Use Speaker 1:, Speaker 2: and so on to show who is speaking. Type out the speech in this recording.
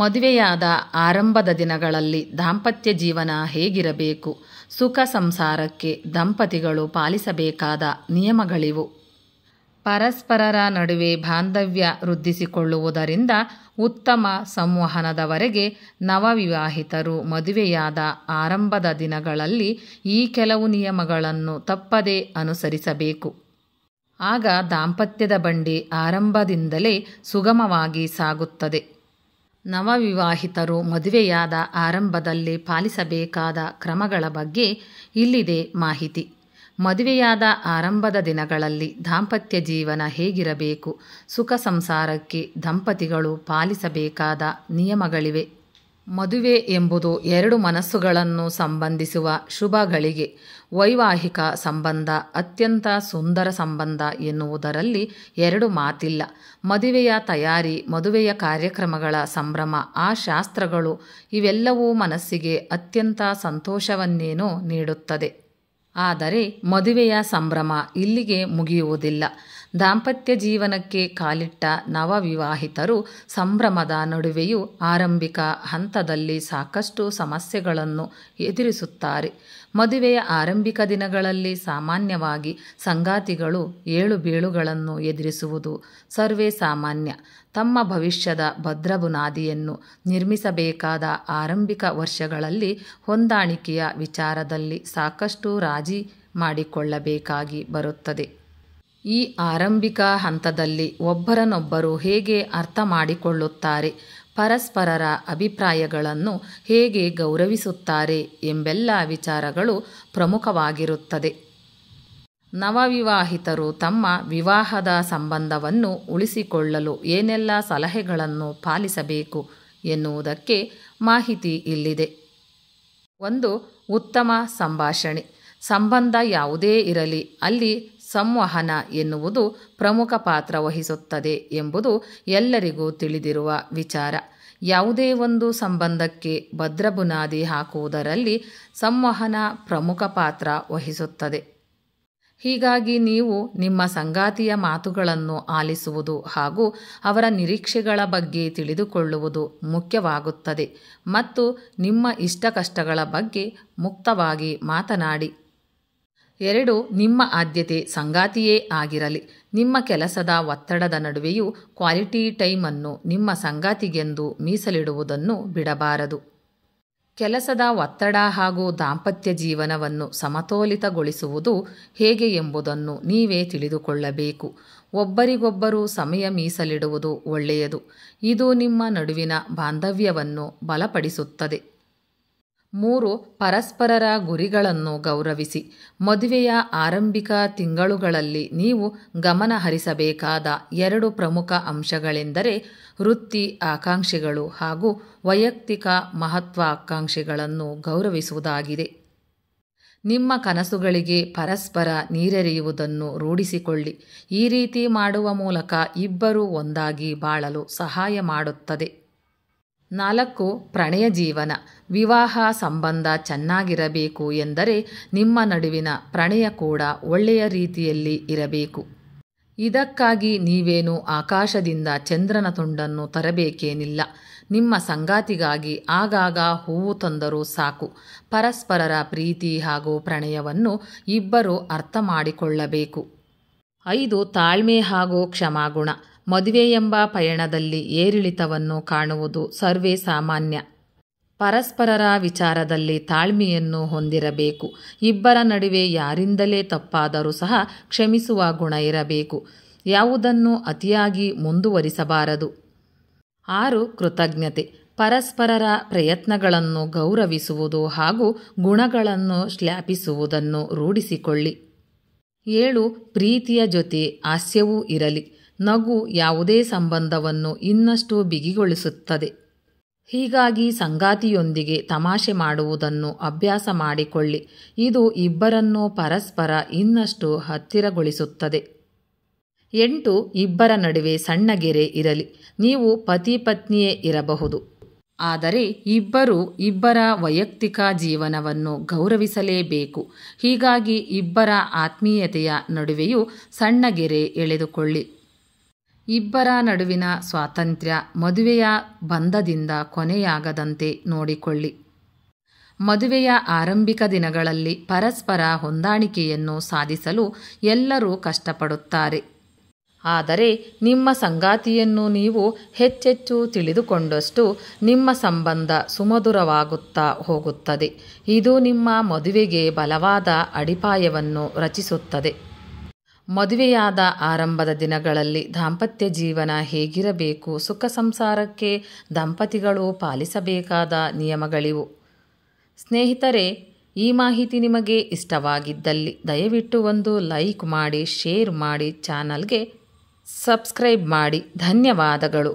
Speaker 1: ಮದುವೆಯಾದ ಆರಂಭದ ದಿನಗಳಲ್ಲಿ ದಾಂಪತ್ಯ ಜೀವನ ಹೇಗಿರಬೇಕು ಸುಖ ಸಂಸಾರಕ್ಕೆ ದಂಪತಿಗಳು ಪಾಲಿಸಬೇಕಾದ ನಿಯಮಗಳಿವು ಪರಸ್ಪರರ ನಡುವೆ ಬಾಂಧವ್ಯ ವೃದ್ಧಿಸಿಕೊಳ್ಳುವುದರಿಂದ ಉತ್ತಮ ಸಂವಹನದವರೆಗೆ ನವವಿವಾಹಿತರು ಮದುವೆಯಾದ ಆರಂಭದ ದಿನಗಳಲ್ಲಿ ಈ ಕೆಲವು ನಿಯಮಗಳನ್ನು ತಪ್ಪದೇ ಅನುಸರಿಸಬೇಕು ಆಗ ದಾಂಪತ್ಯದ ಬಂಡಿ ಆರಂಭದಿಂದಲೇ ಸುಗಮವಾಗಿ ಸಾಗುತ್ತದೆ ನವವಿವಾಹಿತರು ಮದುವೆಯಾದ ಆರಂಭದಲ್ಲಿ ಪಾಲಿಸಬೇಕಾದ ಕ್ರಮಗಳ ಬಗ್ಗೆ ಇಲ್ಲಿದೆ ಮಾಹಿತಿ ಮದುವೆಯಾದ ಆರಂಭದ ದಿನಗಳಲ್ಲಿ ದಾಂಪತ್ಯ ಜೀವನ ಹೇಗಿರಬೇಕು ಸುಖ ಸಂಸಾರಕ್ಕೆ ದಂಪತಿಗಳು ಪಾಲಿಸಬೇಕಾದ ನಿಯಮಗಳಿವೆ ಮದುವೆ ಎಂಬುದು ಎರಡು ಮನಸ್ಸುಗಳನ್ನು ಸಂಬಂಧಿಸುವ ಶುಭ ಗಳಿಗೆ ವೈವಾಹಿಕ ಸಂಬಂಧ ಅತ್ಯಂತ ಸುಂದರ ಸಂಬಂಧ ಎನ್ನುವುದರಲ್ಲಿ ಎರಡು ಮಾತಿಲ್ಲ ಮದುವೆಯ ತಯಾರಿ ಮದುವೆಯ ಕಾರ್ಯಕ್ರಮಗಳ ಸಂಭ್ರಮ ಆ ಶಾಸ್ತ್ರಗಳು ಇವೆಲ್ಲವೂ ಮನಸ್ಸಿಗೆ ಅತ್ಯಂತ ಸಂತೋಷವನ್ನೇನೋ ನೀಡುತ್ತದೆ ಆದರೆ ಮದುವೆಯ ಸಂಭ್ರಮ ಇಲ್ಲಿಗೆ ಮುಗಿಯುವುದಿಲ್ಲ ದಾಂಪತ್ಯ ಜೀವನಕ್ಕೆ ಕಾಲಿಟ್ಟ ನವವಿವಾಹಿತರು ಸಂಭ್ರಮದ ನಡುವೆಯೂ ಆರಂಭಿಕ ಹಂತದಲ್ಲಿ ಸಾಕಷ್ಟು ಸಮಸ್ಯೆಗಳನ್ನು ಎದುರಿಸುತ್ತಾರೆ ಮದುವೆಯ ಆರಂಭಿಕ ದಿನಗಳಲ್ಲಿ ಸಾಮಾನ್ಯವಾಗಿ ಸಂಗಾತಿಗಳು ಏಳು ಬೀಳುಗಳನ್ನು ಎದುರಿಸುವುದು ಸರ್ವೇ ಸಾಮಾನ್ಯ ತಮ್ಮ ಭವಿಷ್ಯದ ಭದ್ರ ಬುನಾದಿಯನ್ನು ನಿರ್ಮಿಸಬೇಕಾದ ಆರಂಭಿಕ ವರ್ಷಗಳಲ್ಲಿ ಹೊಂದಾಣಿಕೆಯ ವಿಚಾರದಲ್ಲಿ ಸಾಕಷ್ಟು ರಾಜಿ ಮಾಡಿಕೊಳ್ಳಬೇಕಾಗಿ ಬರುತ್ತದೆ ಈ ಆರಂಭಿಕ ಹಂತದಲ್ಲಿ ಒಬ್ಬರನೊಬ್ಬರು ಹೇಗೆ ಅರ್ಥ ಮಾಡಿಕೊಳ್ಳುತ್ತಾರೆ ಪರಸ್ಪರರ ಅಭಿಪ್ರಾಯಗಳನ್ನು ಹೇಗೆ ಗೌರವಿಸುತ್ತಾರೆ ಎಂಬೆಲ್ಲ ವಿಚಾರಗಳು ಪ್ರಮುಖವಾಗಿರುತ್ತದೆ ನವವಿವಾಹಿತರು ತಮ್ಮ ವಿವಾಹದ ಸಂಬಂಧವನ್ನು ಉಳಿಸಿಕೊಳ್ಳಲು ಏನೆಲ್ಲ ಸಲಹೆಗಳನ್ನು ಪಾಲಿಸಬೇಕು ಎನ್ನುವುದಕ್ಕೆ ಮಾಹಿತಿ ಇಲ್ಲಿದೆ ಒಂದು ಉತ್ತಮ ಸಂಭಾಷಣೆ ಸಂಬಂಧ ಯಾವುದೇ ಇರಲಿ ಅಲ್ಲಿ ಸಂವಹನ ಎನ್ನುವುದು ಪ್ರಮುಖ ಪಾತ್ರ ವಹಿಸುತ್ತದೆ ಎಂಬುದು ಎಲ್ಲರಿಗೂ ತಿಳಿದಿರುವ ವಿಚಾರ ಯಾವುದೇ ಒಂದು ಸಂಬಂಧಕ್ಕೆ ಭದ್ರ ಬುನಾದಿ ಹಾಕುವುದರಲ್ಲಿ ಸಂವಹನ ಪ್ರಮುಖ ಪಾತ್ರ ವಹಿಸುತ್ತದೆ ಹೀಗಾಗಿ ನೀವು ನಿಮ್ಮ ಸಂಗಾತಿಯ ಮಾತುಗಳನ್ನು ಆಲಿಸುವುದು ಹಾಗೂ ಅವರ ನಿರೀಕ್ಷೆಗಳ ಬಗ್ಗೆ ತಿಳಿದುಕೊಳ್ಳುವುದು ಮುಖ್ಯವಾಗುತ್ತದೆ ಮತ್ತು ನಿಮ್ಮ ಇಷ್ಟ ಕಷ್ಟಗಳ ಬಗ್ಗೆ ಮುಕ್ತವಾಗಿ ಮಾತನಾಡಿ ಎರಡು ನಿಮ್ಮ ಆದ್ಯತೆ ಸಂಗಾತಿಯೇ ಆಗಿರಲಿ ನಿಮ್ಮ ಕೆಲಸದ ಒತ್ತಡದ ನಡುವೆಯೂ ಕ್ವಾಲಿಟಿ ಟೈಮ್ ಅನ್ನು ನಿಮ್ಮ ಸಂಗಾತಿಗೆಂದು ಮೀಸಲಿಡುವುದನ್ನು ಬಿಡಬಾರದು ಕೆಲಸದ ಒತ್ತಡ ಹಾಗೂ ದಾಂಪತ್ಯ ಜೀವನವನ್ನು ಸಮತೋಲಿತಗೊಳಿಸುವುದು ಹೇಗೆ ಎಂಬುದನ್ನು ನೀವೇ ತಿಳಿದುಕೊಳ್ಳಬೇಕು ಒಬ್ಬರಿಗೊಬ್ಬರು ಸಮಯ ಮೀಸಲಿಡುವುದು ಒಳ್ಳೆಯದು ಇದು ನಿಮ್ಮ ನಡುವಿನ ಬಾಂಧವ್ಯವನ್ನು ಬಲಪಡಿಸುತ್ತದೆ ಮೂರು ಪರಸ್ಪರರ ಗುರಿಗಳನ್ನು ಗೌರವಿಸಿ ಮದುವೆಯ ಆರಂಭಿಕ ತಿಂಗಳುಗಳಲ್ಲಿ ನೀವು ಗಮನಹರಿಸಬೇಕಾದ ಎರಡು ಪ್ರಮುಖ ಅಂಶಗಳೆಂದರೆ ವೃತ್ತಿ ಆಕಾಂಕ್ಷೆಗಳು ಹಾಗೂ ವೈಯಕ್ತಿಕ ಮಹತ್ವಾಕಾಂಕ್ಷೆಗಳನ್ನು ಗೌರವಿಸುವುದಾಗಿದೆ ನಿಮ್ಮ ಕನಸುಗಳಿಗೆ ಪರಸ್ಪರ ನೀರೆರೆಯುವುದನ್ನು ರೂಢಿಸಿಕೊಳ್ಳಿ ಈ ರೀತಿ ಮಾಡುವ ಮೂಲಕ ಇಬ್ಬರೂ ಒಂದಾಗಿ ಬಾಳಲು ಸಹಾಯ ಮಾಡುತ್ತದೆ ನಾಲ್ಕು ಪ್ರಣಯ ಜೀವನ ವಿವಾಹ ಸಂಬಂಧ ಚೆನ್ನಾಗಿರಬೇಕು ಎಂದರೆ ನಿಮ್ಮ ನಡುವಿನ ಪ್ರಣಯ ಕೂಡ ಒಳ್ಳೆಯ ರೀತಿಯಲ್ಲಿ ಇರಬೇಕು ಇದಕ್ಕಾಗಿ ನೀವೇನು ಆಕಾಶದಿಂದ ಚಂದ್ರನ ತುಂಡನ್ನು ತರಬೇಕೇನಿಲ್ಲ ನಿಮ್ಮ ಸಂಗಾತಿಗಾಗಿ ಆಗಾಗ ಹೂವು ತಂದರೂ ಸಾಕು ಪರಸ್ಪರರ ಪ್ರೀತಿ ಹಾಗೂ ಪ್ರಣಯವನ್ನು ಇಬ್ಬರು ಅರ್ಥ ಮಾಡಿಕೊಳ್ಳಬೇಕು ಐದು ತಾಳ್ಮೆ ಹಾಗೂ ಕ್ಷಮಾಗುಣ ಮದುವೆ ಎಂಬ ಪಯಣದಲ್ಲಿ ಏರಿಳಿತವನ್ನು ಕಾಣುವುದು ಸರ್ವೇ ಸಾಮಾನ್ಯ ಪರಸ್ಪರರ ವಿಚಾರದಲ್ಲಿ ತಾಳ್ಮೆಯನ್ನು ಹೊಂದಿರಬೇಕು ಇಬ್ಬರ ನಡುವೆ ಯಾರಿಂದಲೇ ತಪ್ಪಾದರೂ ಸಹ ಕ್ಷಮಿಸುವ ಗುಣ ಇರಬೇಕು ಯಾವುದನ್ನು ಅತಿಯಾಗಿ ಮುಂದುವರಿಸಬಾರದು ಆರು ಕೃತಜ್ಞತೆ ಪರಸ್ಪರರ ಪ್ರಯತ್ನಗಳನ್ನು ಗೌರವಿಸುವುದು ಹಾಗೂ ಗುಣಗಳನ್ನು ಶ್ಲಾಪಿಸುವುದನ್ನು ರೂಢಿಸಿಕೊಳ್ಳಿ ಏಳು ಪ್ರೀತಿಯ ಜೊತೆ ಹಾಸ್ಯವೂ ಇರಲಿ ನಗು ಯಾವುದೇ ಸಂಬಂಧವನ್ನು ಇನ್ನಷ್ಟು ಬಿಗಿಗೊಳಿಸುತ್ತದೆ ಹೀಗಾಗಿ ಸಂಗಾತಿಯೊಂದಿಗೆ ತಮಾಷೆ ಮಾಡುವುದನ್ನು ಅಭ್ಯಾಸ ಮಾಡಿಕೊಳ್ಳಿ ಇದು ಇಬ್ಬರನ್ನು ಪರಸ್ಪರ ಇನ್ನಷ್ಟು ಹತ್ತಿರಗೊಳಿಸುತ್ತದೆ ಎಂಟು ಇಬ್ಬರ ನಡುವೆ ಸಣ್ಣ ಗೆರೆ ಇರಲಿ ನೀವು ಪತಿ ಪತ್ನಿಯೇ ಇರಬಹುದು ಆದರೆ ಇಬ್ಬರು ಇಬ್ಬರ ವೈಯಕ್ತಿಕ ಜೀವನವನ್ನು ಗೌರವಿಸಲೇಬೇಕು ಹೀಗಾಗಿ ಇಬ್ಬರ ಆತ್ಮೀಯತೆಯ ನಡುವೆಯೂ ಸಣ್ಣ ಗೆರೆ ಎಳೆದುಕೊಳ್ಳಿ ಇಬ್ಬರ ನಡುವಿನ ಸ್ವಾತಂತ್ರ್ಯ ಮದುವೆಯ ಬಂಧದಿಂದ ಕೊನೆಯಾಗದಂತೆ ನೋಡಿಕೊಳ್ಳಿ ಮದುವೆಯ ಆರಂಭಿಕ ದಿನಗಳಲ್ಲಿ ಪರಸ್ಪರ ಹೊಂದಾಣಿಕೆಯನ್ನು ಸಾಧಿಸಲು ಎಲ್ಲರೂ ಕಷ್ಟಪಡುತ್ತಾರೆ ಆದರೆ ನಿಮ್ಮ ಸಂಗಾತಿಯನ್ನು ನೀವು ಹೆಚ್ಚೆಚ್ಚು ತಿಳಿದುಕೊಂಡಷ್ಟು ನಿಮ್ಮ ಸಂಬಂಧ ಸುಮಧುರವಾಗುತ್ತಾ ಹೋಗುತ್ತದೆ ಇದು ನಿಮ್ಮ ಮದುವೆಗೆ ಬಲವಾದ ಅಡಿಪಾಯವನ್ನು ರಚಿಸುತ್ತದೆ ಮದುವೆಯಾದ ಆರಂಭದ ದಿನಗಳಲ್ಲಿ ದಾಂಪತ್ಯ ಜೀವನ ಹೇಗಿರಬೇಕು ಸುಖ ಸಂಸಾರಕ್ಕೆ ದಂಪತಿಗಳು ಪಾಲಿಸಬೇಕಾದ ನಿಯಮಗಳಿವು ಸ್ನೇಹಿತರೆ ಈ ಮಾಹಿತಿ ನಿಮಗೆ ಇಷ್ಟವಾಗಿದ್ದಲ್ಲಿ ದಯವಿಟ್ಟು ಒಂದು ಲೈಕ್ ಮಾಡಿ ಶೇರ್ ಮಾಡಿ ಚಾನಲ್ಗೆ ಸಬ್ಸ್ಕ್ರೈಬ್ ಮಾಡಿ ಧನ್ಯವಾದಗಳು